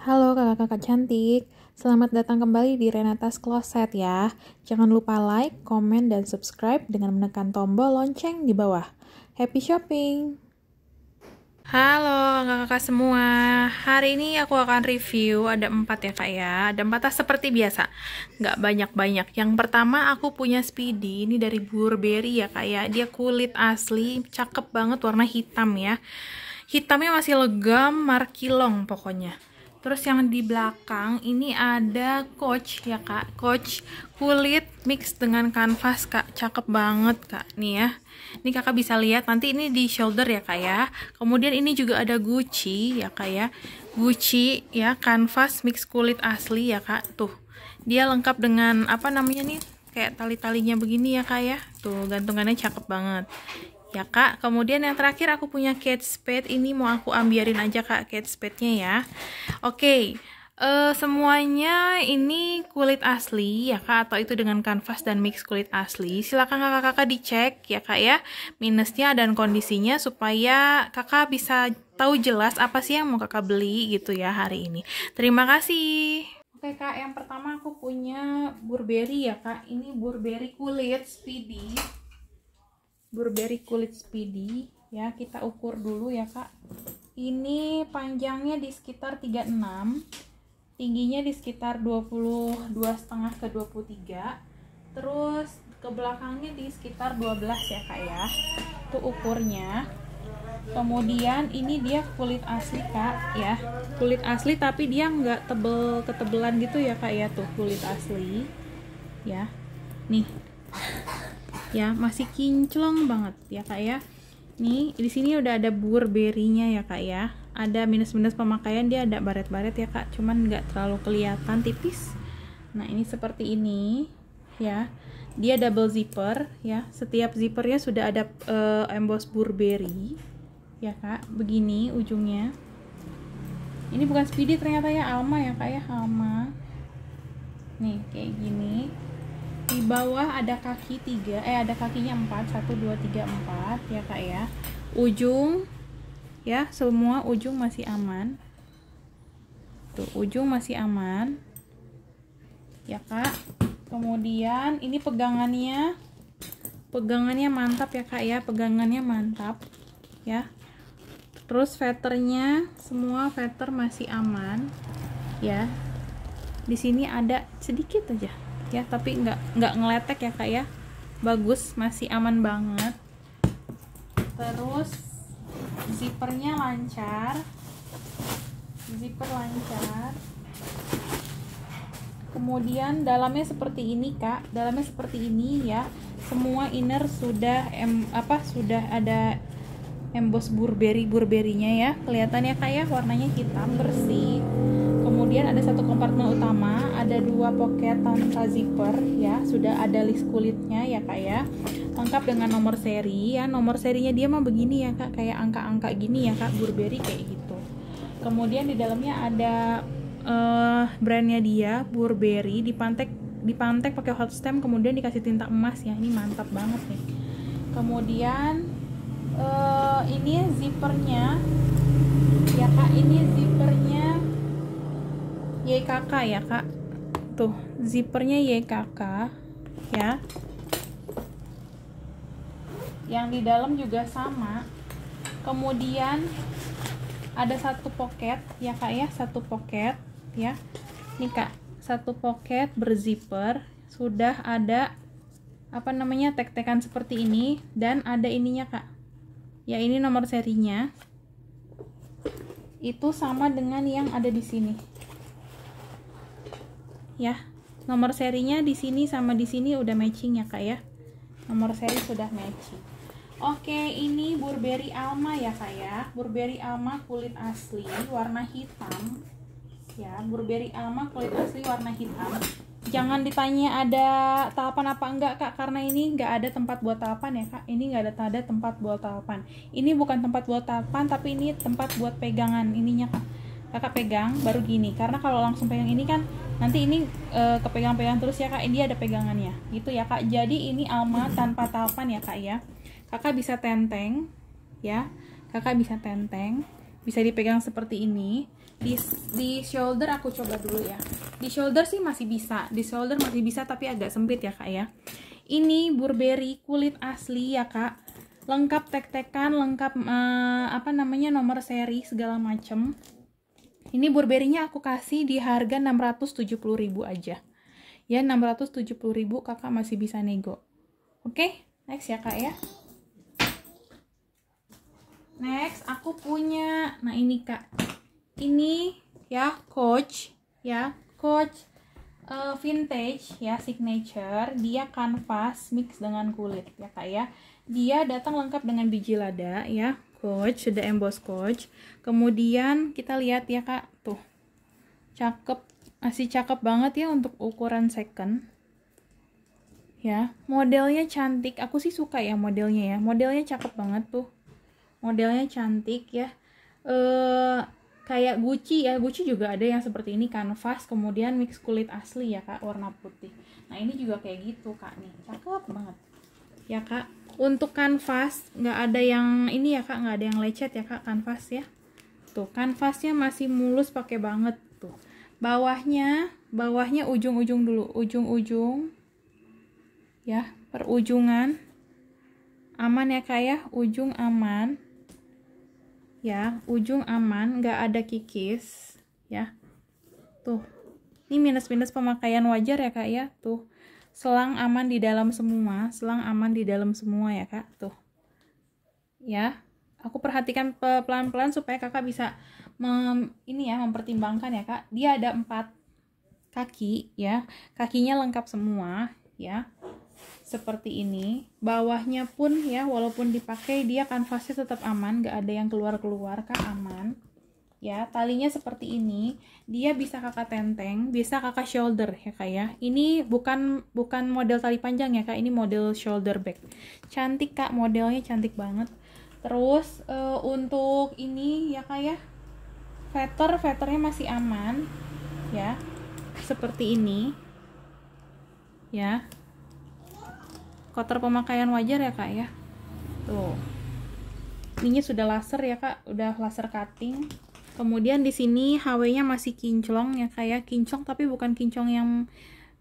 Halo kakak-kakak cantik, selamat datang kembali di Renata's Closet ya. Jangan lupa like, komen, dan subscribe dengan menekan tombol lonceng di bawah. Happy shopping! Halo kakak-kakak semua, hari ini aku akan review ada empat ya kak ya, ada empat tas seperti biasa, nggak banyak-banyak. Yang pertama aku punya Speedy, ini dari Burberry ya kak ya, dia kulit asli, cakep banget warna hitam ya. Hitamnya masih legam, markilong pokoknya Terus yang di belakang ini ada coach ya kak, coach kulit mix dengan kanvas kak, cakep banget kak, nih ya. Ini kakak bisa lihat nanti ini di shoulder ya kak ya. Kemudian ini juga ada Gucci ya kak ya, Gucci ya kanvas mix kulit asli ya kak, tuh. Dia lengkap dengan apa namanya nih kayak tali-talinya begini ya kak ya, tuh gantungannya cakep banget ya kak kemudian yang terakhir aku punya cat spade ini mau aku ambiarin aja kak cat spade-nya ya oke okay. uh, eh, semuanya ini kulit asli ya kak atau itu dengan kanvas dan mix kulit asli silahkan kakak-kakak dicek ya kak ya minusnya dan kondisinya supaya kakak bisa tahu jelas apa sih yang mau kakak beli gitu ya hari ini terima kasih Oke kak, yang pertama aku punya Burberry ya kak, ini Burberry kulit Speedy burberry kulit speedy ya kita ukur dulu ya kak ini panjangnya di sekitar 36 tingginya di sekitar 22 setengah ke 23 terus ke belakangnya di sekitar 12 ya kak ya itu ukurnya kemudian ini dia kulit asli kak ya kulit asli tapi dia nggak tebel ketebelan gitu ya kak ya tuh kulit asli ya nih ya masih kinclong banget ya kak ya nih di sini udah ada bur berinya ya kak ya ada minus-minus pemakaian dia ada baret-baret ya kak cuman nggak terlalu kelihatan tipis nah ini seperti ini ya dia double zipper ya setiap zippernya sudah ada uh, emboss burberry ya kak begini ujungnya ini bukan speedy ternyata ya alma ya kak ya alma nih kayak gini di bawah ada kaki tiga eh ada kakinya empat satu dua tiga empat ya kak ya ujung ya semua ujung masih aman tuh ujung masih aman ya kak kemudian ini pegangannya pegangannya mantap ya kak ya pegangannya mantap ya terus veternya semua veter masih aman ya di sini ada sedikit aja ya tapi nggak nggak ngeletek ya kak ya bagus masih aman banget terus zippernya lancar zipper lancar kemudian dalamnya seperti ini kak dalamnya seperti ini ya semua inner sudah em apa sudah ada emboss burberry burberinya ya kelihatan ya kak ya warnanya hitam bersih kemudian ada satu kompartemen utama ada dua pocket tanpa zipper ya sudah ada list kulitnya ya kak ya lengkap dengan nomor seri ya nomor serinya dia mah begini ya kak kayak angka-angka gini ya kak Burberry kayak gitu kemudian di dalamnya ada uh, brandnya dia Burberry dipantek dipantek pakai hot stamp kemudian dikasih tinta emas ya ini mantap banget nih kemudian uh, ini zippernya ya kak ini zippernya YKK ya kak tuh zippernya YKK ya yang di dalam juga sama kemudian ada satu pocket ya kak ya satu pocket ya ini kak satu pocket berzipper sudah ada apa namanya tek-tekan seperti ini dan ada ininya kak ya ini nomor serinya itu sama dengan yang ada di sini ya nomor serinya di sini sama di sini udah matching ya kak ya nomor seri sudah matching oke ini Burberry Alma ya kak ya Burberry Alma kulit asli warna hitam ya Burberry Alma kulit asli warna hitam jangan ditanya ada tahapan apa enggak kak karena ini enggak ada tempat buat tahapan ya kak ini enggak ada ada tempat buat tahapan ini bukan tempat buat tahapan tapi ini tempat buat pegangan ininya kak kakak pegang baru gini karena kalau langsung pegang ini kan nanti ini e, kepegang-pegang terus ya kak ini ada pegangannya gitu ya kak jadi ini alma tanpa talpan ya kak ya kakak bisa tenteng ya kakak bisa tenteng bisa dipegang seperti ini di, di shoulder aku coba dulu ya di shoulder sih masih bisa di shoulder masih bisa tapi agak sempit ya kak ya ini burberry kulit asli ya kak lengkap tek-tekan lengkap uh, apa namanya nomor seri segala macem ini burberry aku kasih di harga 670.000 aja. Ya, 670.000 kakak masih bisa nego. Oke, okay? next ya kak ya. Next, aku punya, nah ini kak. Ini ya, coach. Ya, coach uh, vintage ya signature dia kanvas mix dengan kulit ya kak ya dia datang lengkap dengan biji lada ya coach, sudah emboss coach. Kemudian kita lihat ya kak, tuh cakep, masih cakep banget ya untuk ukuran second. Ya, modelnya cantik. Aku sih suka ya modelnya ya. Modelnya cakep banget tuh. Modelnya cantik ya. Eh kayak Gucci ya. Gucci juga ada yang seperti ini kanvas kemudian mix kulit asli ya Kak warna putih. Nah, ini juga kayak gitu Kak nih. Cakep banget. Ya Kak untuk kanvas nggak ada yang ini ya kak nggak ada yang lecet ya kak kanvas ya tuh kanvasnya masih mulus pakai banget tuh bawahnya bawahnya ujung-ujung dulu ujung-ujung ya perujungan aman ya kak ya ujung aman ya ujung aman nggak ada kikis ya tuh ini minus-minus pemakaian wajar ya kak ya tuh selang aman di dalam semua selang aman di dalam semua ya kak tuh ya aku perhatikan pelan-pelan supaya kakak bisa mem, ini ya mempertimbangkan ya kak dia ada empat kaki ya kakinya lengkap semua ya seperti ini bawahnya pun ya walaupun dipakai dia kanvasnya tetap aman gak ada yang keluar-keluar kak aman ya talinya seperti ini dia bisa kakak tenteng bisa kakak shoulder ya kak ya ini bukan bukan model tali panjang ya kak ini model shoulder bag cantik kak modelnya cantik banget terus uh, untuk ini ya kak ya fetter fetternya masih aman ya seperti ini ya kotor pemakaian wajar ya kak ya tuh ini sudah laser ya kak udah laser cutting Kemudian di sini HW-nya masih kinclong ya kayak ya. kinclong tapi bukan kinclong yang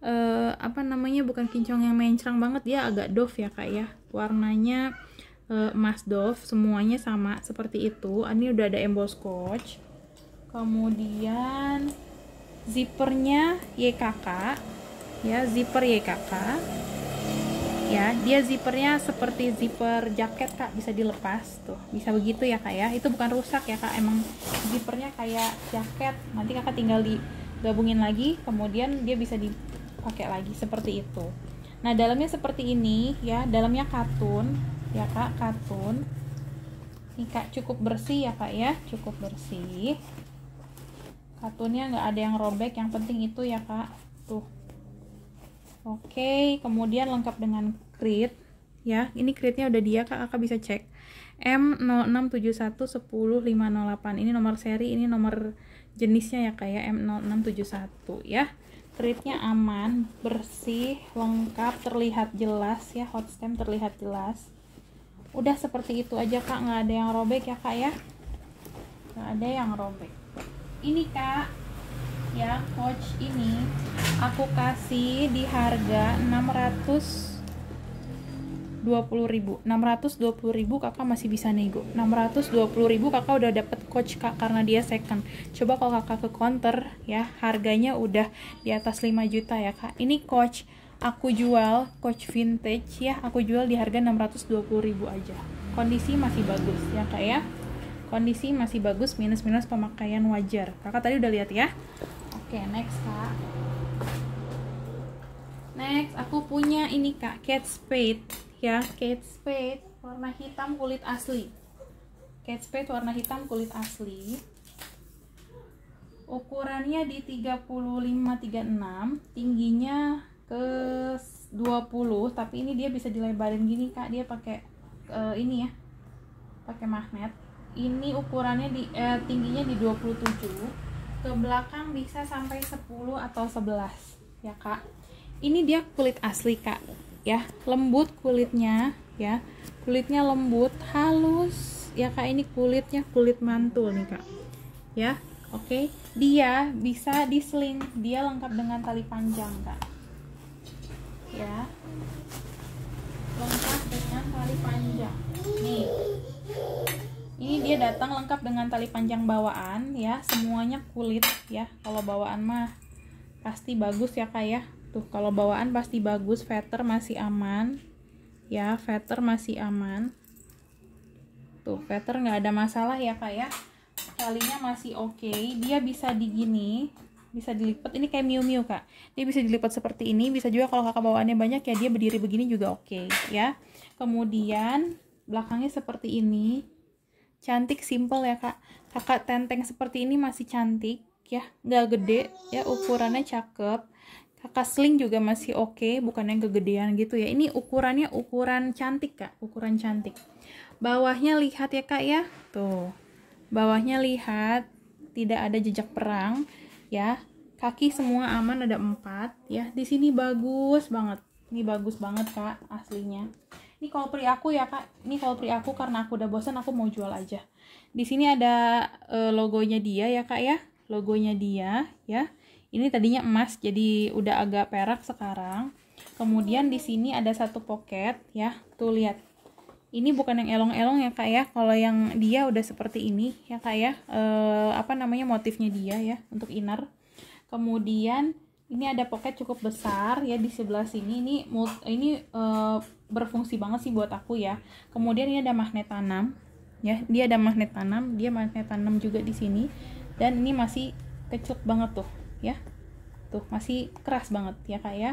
uh, apa namanya bukan kinclong yang mencrang banget dia agak doff ya kak ya. Warnanya uh, emas doff semuanya sama seperti itu. Ah, ini udah ada emboss coach Kemudian zippernya YKK ya zipper YKK ya dia zipernya seperti zipper jaket kak bisa dilepas tuh bisa begitu ya kak ya itu bukan rusak ya kak emang zipernya kayak jaket nanti kakak tinggal digabungin lagi kemudian dia bisa dipakai lagi seperti itu nah dalamnya seperti ini ya dalamnya katun ya kak katun ini kak cukup bersih ya kak ya cukup bersih katunnya nggak ada yang robek yang penting itu ya kak tuh Oke, okay, kemudian lengkap dengan create ya. Ini create-nya udah dia Kak, Kakak bisa cek. M0671100508. Ini nomor seri, ini nomor jenisnya ya Kak ya, M0671 ya. Create-nya aman, bersih, lengkap, terlihat jelas ya, hot stamp terlihat jelas. Udah seperti itu aja Kak, nggak ada yang robek ya Kak ya. Nggak ada yang robek. Ini Kak, ya coach ini aku kasih di harga 600 620.000. 620.000 Kakak masih bisa nego. 620.000 Kakak udah dapet coach Kak karena dia second. Coba kalau Kakak ke counter ya, harganya udah di atas 5 juta ya, Kak. Ini coach aku jual coach vintage ya, aku jual di harga 620.000 aja. Kondisi masih bagus ya, Kak ya. Kondisi masih bagus minus-minus pemakaian wajar. Kakak tadi udah lihat ya. Oke, next, Kak next aku punya ini kak cat spade ya cat spade warna hitam kulit asli cat spade warna hitam kulit asli ukurannya di 35-36 tingginya ke 20 tapi ini dia bisa dilebarin gini kak dia pakai uh, ini ya pakai magnet ini ukurannya di eh, tingginya di 27 ke belakang bisa sampai 10 atau 11 ya kak ini dia kulit asli kak ya lembut kulitnya ya kulitnya lembut halus ya kak ini kulitnya kulit mantul nih kak ya oke okay. dia bisa diseling dia lengkap dengan tali panjang kak ya lengkap dengan tali panjang nih ini dia datang lengkap dengan tali panjang bawaan ya semuanya kulit ya kalau bawaan mah pasti bagus ya kak ya Tuh, kalau bawaan pasti bagus, feather masih aman. Ya, feather masih aman. Tuh, feather nggak ada masalah ya, Kak ya. Talinya masih oke. Okay. Dia bisa digini, bisa dilipat. Ini kayak miu-miu, Kak. Dia bisa dilipat seperti ini, bisa juga kalau Kakak bawaannya banyak ya dia berdiri begini juga oke, okay, ya. Kemudian belakangnya seperti ini. Cantik simple ya, Kak. Kakak tenteng seperti ini masih cantik ya, nggak gede ya, ukurannya cakep kakak sling juga masih oke okay, bukan yang kegedean gitu ya ini ukurannya ukuran cantik kak ukuran cantik bawahnya lihat ya kak ya tuh bawahnya lihat tidak ada jejak perang ya kaki semua aman ada empat ya di sini bagus banget ini bagus banget kak aslinya ini kalau pri aku ya kak ini kalau pri aku karena aku udah bosan aku mau jual aja di sini ada uh, logonya dia ya kak ya logonya dia ya ini tadinya emas jadi udah agak perak sekarang. Kemudian di sini ada satu pocket ya. Tuh lihat. Ini bukan yang elong-elong ya Kak ya. Kalau yang dia udah seperti ini ya Kak ya. E, apa namanya motifnya dia ya untuk inner. Kemudian ini ada pocket cukup besar ya di sebelah sini ini ini e, berfungsi banget sih buat aku ya kemudian ini ada magnet tanam ya dia ada magnet tanam dia magnet tanam juga di sini dan ini masih kecut banget tuh ya tuh masih keras banget ya kak ya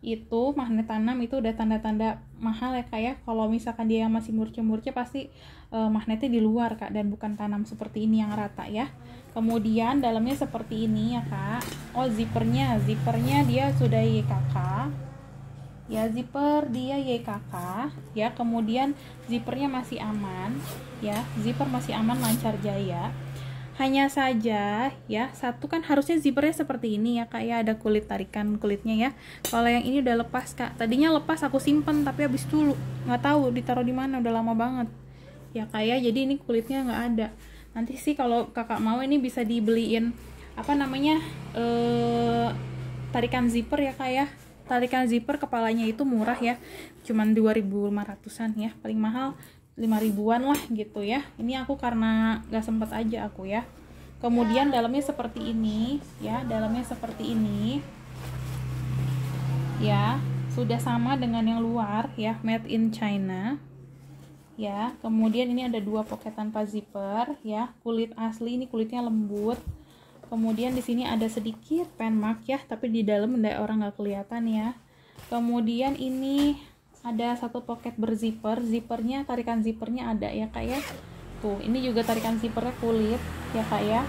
itu magnet tanam itu udah tanda-tanda mahal ya kak ya kalau misalkan dia yang masih murce-murce pasti e, magnetnya di luar kak dan bukan tanam seperti ini yang rata ya kemudian dalamnya seperti ini ya kak oh zippernya zippernya dia sudah YKK ya zipper dia YKK ya kemudian zippernya masih aman ya zipper masih aman lancar jaya hanya saja ya, satu kan harusnya zippernya seperti ini ya kak ya, ada kulit tarikan kulitnya ya. Kalau yang ini udah lepas kak, tadinya lepas aku simpen tapi habis dulu nggak tahu ditaruh di mana, udah lama banget. Ya kak ya, jadi ini kulitnya nggak ada. Nanti sih kalau kakak mau ini bisa dibeliin apa namanya eh, tarikan zipper ya kak ya. Tarikan zipper kepalanya itu murah ya, cuman 2.500an ya, paling mahal lima ribuan lah gitu ya ini aku karena nggak sempet aja aku ya kemudian dalamnya seperti ini ya dalamnya seperti ini ya sudah sama dengan yang luar ya made in China ya kemudian ini ada dua pocket tanpa zipper ya kulit asli ini kulitnya lembut kemudian di sini ada sedikit pen mark ya tapi di dalam orang nggak kelihatan ya kemudian ini ada satu pocket berzipper zippernya tarikan zippernya ada ya kak ya tuh ini juga tarikan zippernya kulit ya kak ya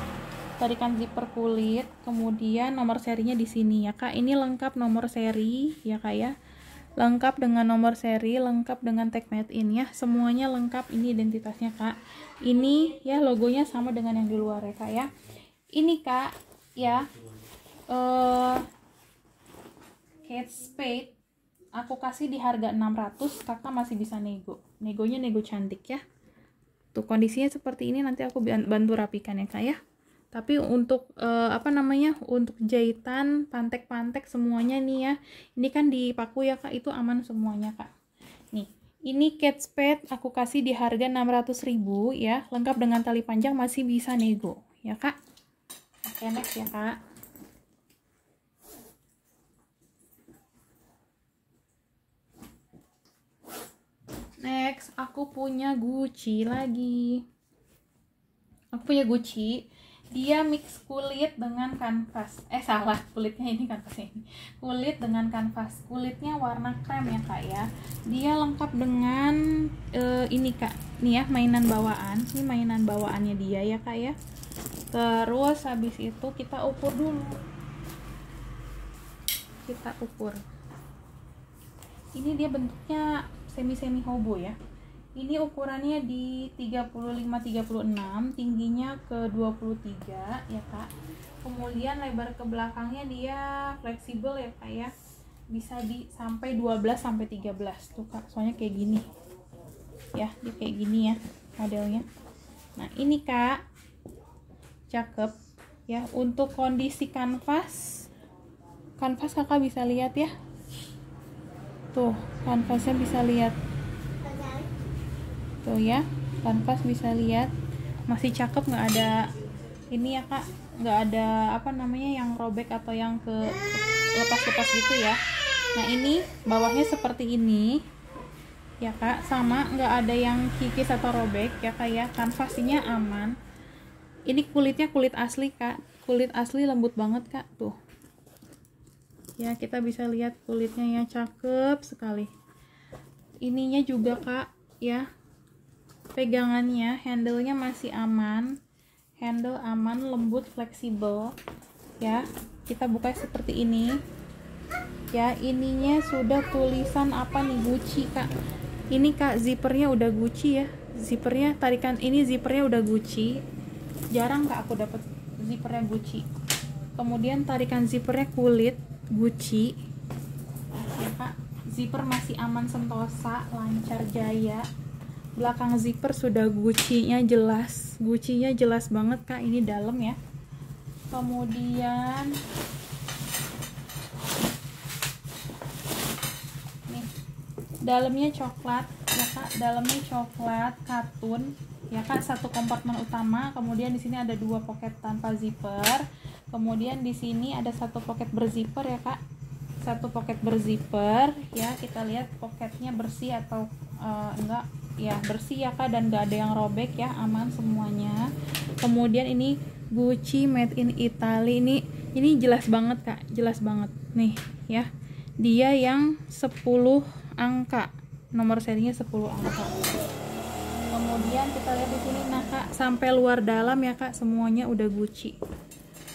tarikan zipper kulit kemudian nomor serinya di sini ya kak ini lengkap nomor seri ya kak ya lengkap dengan nomor seri lengkap dengan tag made in ya semuanya lengkap ini identitasnya kak ini ya logonya sama dengan yang di luar ya kak ya ini kak ya uh, Kate Spade aku kasih di harga 600 kakak masih bisa nego negonya nego cantik ya tuh kondisinya seperti ini nanti aku bantu rapikan ya kak ya tapi untuk uh, apa namanya untuk jahitan pantek-pantek semuanya nih ya ini kan dipaku ya kak itu aman semuanya kak nih ini cat pad aku kasih di harga 600 ribu ya lengkap dengan tali panjang masih bisa nego ya kak oke next ya kak aku punya Gucci lagi aku punya Gucci dia mix kulit dengan kanvas eh salah kulitnya ini kanvas ini kulit dengan kanvas kulitnya warna krem ya kak ya dia lengkap dengan uh, ini kak nih ya mainan bawaan ini mainan bawaannya dia ya kak ya terus habis itu kita ukur dulu kita ukur ini dia bentuknya semi-semi hobo ya ini ukurannya di 35-36 tingginya ke 23 ya kak kemudian lebar ke belakangnya dia fleksibel ya kak ya bisa di sampai 12 sampai 13 tuh kak soalnya kayak gini ya dia kayak gini ya modelnya nah ini kak cakep ya untuk kondisi kanvas kanvas kakak bisa lihat ya tuh kanvasnya bisa lihat tuh gitu ya kanvas bisa lihat masih cakep nggak ada ini ya kak nggak ada apa namanya yang robek atau yang ke lepas-lepas gitu ya nah ini bawahnya seperti ini ya kak sama nggak ada yang kikis atau robek ya kak ya kanvasnya aman ini kulitnya kulit asli kak kulit asli lembut banget kak tuh ya kita bisa lihat kulitnya ya cakep sekali ininya juga kak ya pegangannya handlenya masih aman handle aman lembut fleksibel ya kita buka seperti ini ya ininya sudah tulisan apa nih guci, kak ini kak zippernya udah guci ya zippernya tarikan ini zippernya udah guci. jarang kak aku dapat zippernya guci. kemudian tarikan zippernya kulit guci. ya kak zipper masih aman sentosa lancar jaya belakang zipper sudah gucinya jelas gucinya jelas banget kak ini dalam ya kemudian nih dalamnya coklat ya kak dalamnya coklat katun ya kak satu kompartemen utama kemudian di sini ada dua pocket tanpa zipper kemudian di sini ada satu pocket berzipper ya kak satu pocket berzipper ya kita lihat pocketnya bersih atau uh, enggak ya bersih ya kak dan gak ada yang robek ya aman semuanya kemudian ini Gucci made in Italy ini ini jelas banget kak jelas banget nih ya dia yang 10 angka nomor serinya 10 angka kemudian kita lihat di sini nah kak sampai luar dalam ya kak semuanya udah Gucci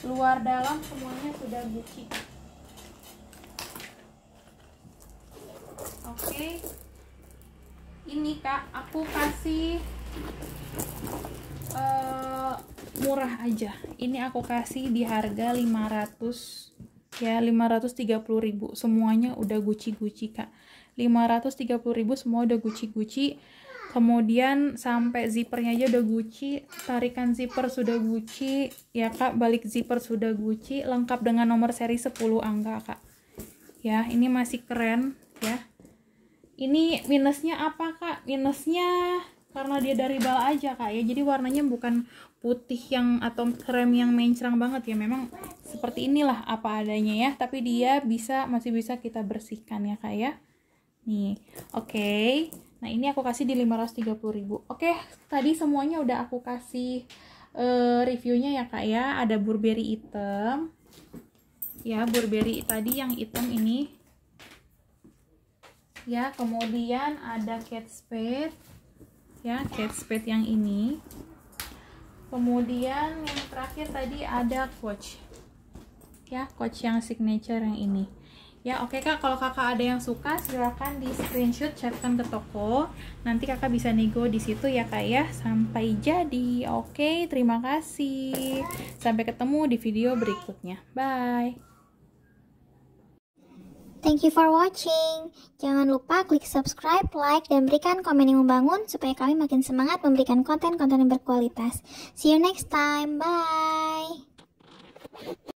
luar dalam semuanya sudah Gucci oke ini kak aku kasih uh, murah aja ini aku kasih di harga 500 ya ribu semuanya udah guci-guci kak ribu semua udah guci-guci kemudian sampai zipernya aja udah guci tarikan zipper sudah guci ya kak balik zipper sudah guci lengkap dengan nomor seri 10 angka kak ya ini masih keren ini minusnya apa kak minusnya karena dia dari bala aja kak ya jadi warnanya bukan putih yang atau krem yang mencerang banget ya memang seperti inilah apa adanya ya tapi dia bisa masih bisa kita bersihkan ya kak ya nih oke okay. nah ini aku kasih di 530.000 oke okay, tadi semuanya udah aku kasih uh, reviewnya ya kak ya ada burberry hitam ya burberry tadi yang hitam ini ya kemudian ada cat spade ya cat spade yang ini kemudian yang terakhir tadi ada coach ya coach yang signature yang ini ya oke okay, kak kalau kakak ada yang suka silahkan di screenshot chatkan ke toko nanti kakak bisa nego di situ ya kak ya sampai jadi oke okay, terima kasih sampai ketemu di video berikutnya bye Thank you for watching. Jangan lupa klik subscribe, like, dan berikan komen yang membangun supaya kami makin semangat memberikan konten-konten yang berkualitas. See you next time. Bye.